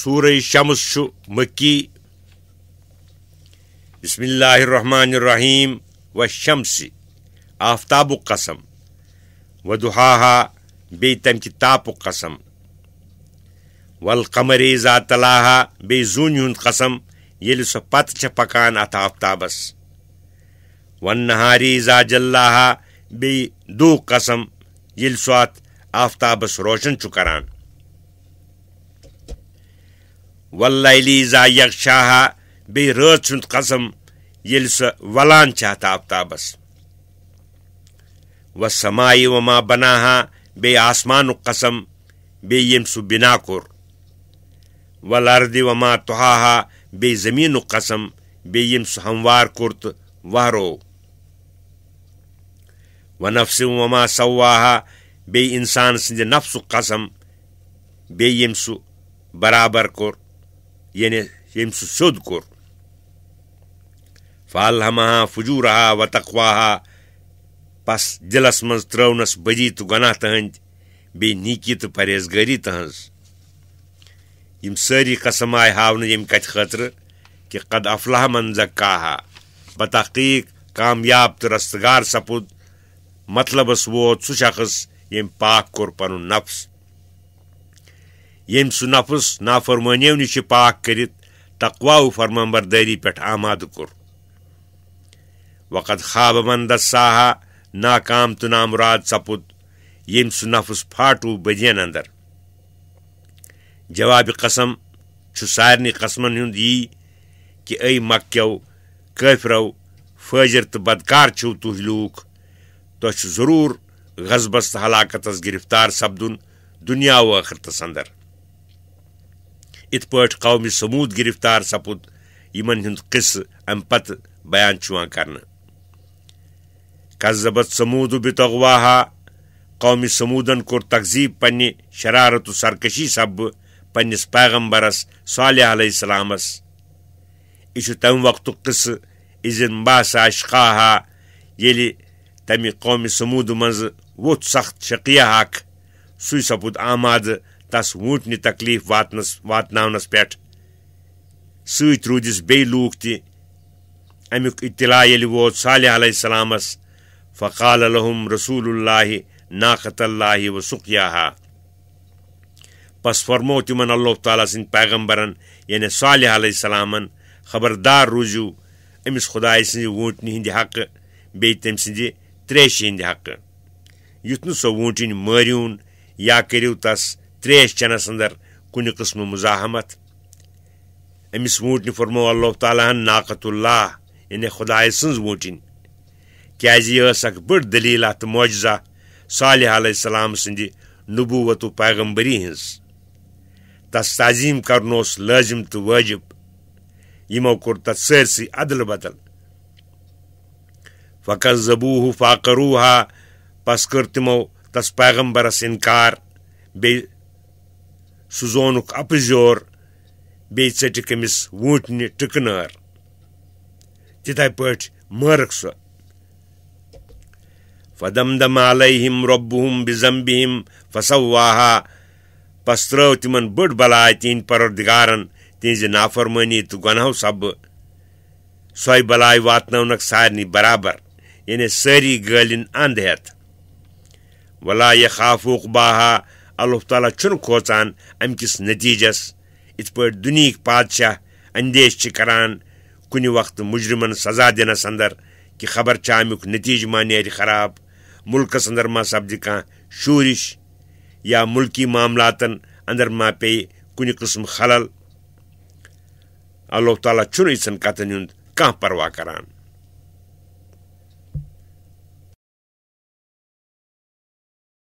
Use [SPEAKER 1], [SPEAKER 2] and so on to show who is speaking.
[SPEAKER 1] सूरह शमस मकी बसमिल्लाम व शमसि आफ्ताब कसम व दुहा बे तमच ताप कसम वल कमर ज़ा तला बे जून हूं कसम ये सो पत पकान अथ आफ्ताबस वन नहारी ज़ा जल्ला बे दू कसम ये सो अत रोशन चु कराना واللیلی زا یغشاها بی رات چند قسم یل سا ولان چاہتا آفتابس والسمائی وما بناها بی آسمان قسم بی یم سو بنا کور والارد وما تحاها بی زمین قسم بی یم سو هموار کرت وارو ونفس وما سواها بی انسان سند نفس قسم بی یم سو برابر کور yemsudkur faalhamaha fujuraha wa taqwaha pas dilas maz trwnस badi तो गनाह तहंद बे नीकी तो परहेजगारी तहज यम सारी कसम आय हावन यम कथ खतर कि कद अफलाह मन जक्काहा बतहकीक कामयाब तो रस्तगार सपुद मतलबस वो सु शख्स यम पाक कोर पन नफ्स Yemsu nafız nafırmaniyevni çi paak kerit, takva u farmanbardari pet amadu kur. Vakat khaba man da saha, nakam tu namurad sapud, yemsu nafız patu bediyen andar. Cevabi qasam, çu sarini qasman yund yi, ki ey makkev, kafirov, فاجر تو بدکار چھو تہ لوک تہ ضرور غزبس تو ہلاکتس گرفتار سپدن دنیا و ٲخرتس اندر اِتھ پٲٹھۍ قومہِ سموٗد گِرِفتار سَپُد یِمن ہُنٛد قٕصہٕ اَمہِ پتہٕ بیان چھُ یِوان کرنہٕ قصبت سموٗد بِتغواہا قومہِ سموٗدن کوٚر تقزیٖب پننہِ شرارت و سرکشی سببہٕ پننِس پیغمبرس صالح علیہ السلامس یہِ چھُ تمہِ وقتُک قٕصہٕ اِزِن باسا اشقاہا ییٚلہِ تمہِ قومہِ سموٗدٕ منٛزٕ ووٚتھ سخت شقیہ اکھ سُے سپُد آمادٕ तस वूंटनہِ تکلیٖف واتنس واتناونس پٮ۪ٹھ سۭتۍ روٗدِس بیٚیہِ لوٗکھ تہِ اَمیُک اطلاع ییٚلہِ ووت صالح علیہ السلامس فقال لہم رسول اللہ ناقت اللہ و سُقیاہا پس فرمو تِمن اللہ تعالیٰ سٕنٛدۍ پیغمبرن یعنی صالح علیہ السلامن خبردار روٗزِو أمِس خۄدایہِ سٕنٛزِ ووٗنٛٹنہِ ہِنٛدِ حقہٕ بیٚیہِ تٔمۍ سٕنٛدِ ترٛیشہِ ہِنٛدِ حقہٕ یُتھ نہٕ سۄ ووٗنٛٹِنۍ مٲرِوُن یا کٔرِو تس تریش چٮ۪نَس اَندَر کن قسم مزاحمت امس ووٗنٛٹنہِ فرمو اللہ تعالیٰ ہن ناقت اللہ یعنی خۄدایہِ سن ووٗنٛٹِنۍ کیاز یہ ٲس اَکھ بٔڑ دٔلیٖلہ تہٕ معجزہ صالح علیہ السلام سٕنٛدِ نبوٗوتُ پیغمبٔری ہِنٛز تَس تعظیٖم کَرُن اوس لازم تو واجب یمو کوٚر تس سرسی عدل بدل فقر زبوہ فاقروہا پس کر تمو تس پیغمبرس انکار بیٚیہِ سُہ زونُکھ اَپٕزِ یور بیٚیہِ ژٔٹِکھ أمِس ووٗنٛٹنہِ ٹِکہٕ تِتھَے پٲٹھۍ مٲرٕکھ سۄ فدم دم علیہم رۄبُہم بِزمبِہم فسواہا پس ترٲو تِمن بٔڑ بلاے تِہنٛدۍ پروردِگارن تِہنٛزِ نافرمٲنی تہٕ گۄنہو سبہٕ سۄے بلاے واتنٲونکھ سارنٕے برابر یعنی سٲری گٲلِن انٛد ہٮ۪تھ ولا یہِ خافوٗق باہا اللہ تعالیٰ چھ کھوچان ام کس نتیجس ات پا دنیک بادشاہ اندیش چھ کران کن وقت مجرمن سزا دنس اندر کہ خبر چھ امیک نتیجہ ما نیر خراب ملکس اندر ما سپدِ کان شورش یا ملکی معاملاتن اندر ما پی کن قسم خلل اللہ تعالیٰ چھ یِژھن کتن ہند کانٛہہ پرواہ کران